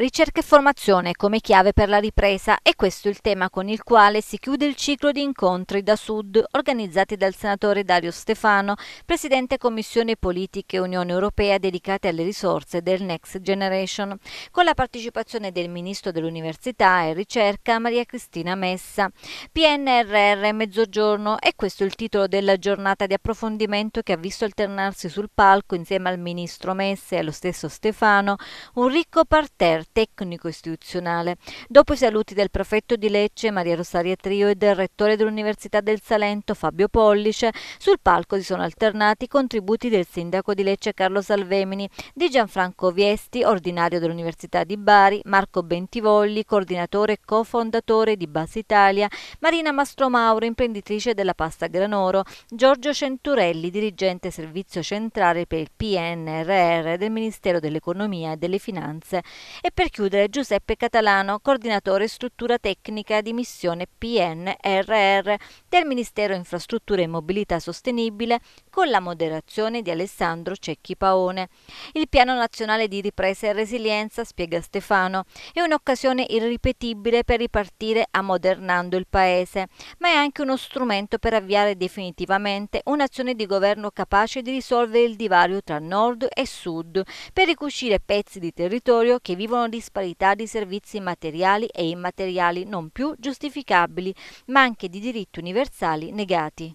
Ricerca e formazione come chiave per la ripresa e questo è il tema con il quale si chiude il ciclo di incontri da Sud organizzati dal senatore Dario Stefano, presidente Commissione Politiche Unione Europea dedicate alle risorse del Next Generation, con la partecipazione del ministro dell'Università e Ricerca Maria Cristina Messa. PNRR Mezzogiorno e questo è il titolo della giornata di approfondimento che ha visto alternarsi sul palco insieme al ministro Messa e allo stesso Stefano un ricco parterre tecnico istituzionale. Dopo i saluti del prefetto di Lecce Maria Rosaria Trio e del rettore dell'Università del Salento Fabio Pollice, sul palco si sono alternati i contributi del sindaco di Lecce Carlo Salvemini, di Gianfranco Viesti, ordinario dell'Università di Bari, Marco Bentivogli, coordinatore e cofondatore di Base Italia, Marina Mastromauro, imprenditrice della pasta Granoro, Giorgio Centurelli, dirigente servizio centrale per il PNRR del Ministero dell'Economia e delle Finanze e per chiudere Giuseppe Catalano, coordinatore struttura tecnica di missione PNRR del Ministero Infrastrutture e Mobilità Sostenibile con la moderazione di Alessandro Cecchi Paone. Il Piano Nazionale di Ripresa e Resilienza, spiega Stefano, è un'occasione irripetibile per ripartire ammodernando il Paese, ma è anche uno strumento per avviare definitivamente un'azione di governo capace di risolvere il divario tra nord e sud, per ricucire pezzi di territorio che vivono esistono disparità di servizi materiali e immateriali non più giustificabili, ma anche di diritti universali negati.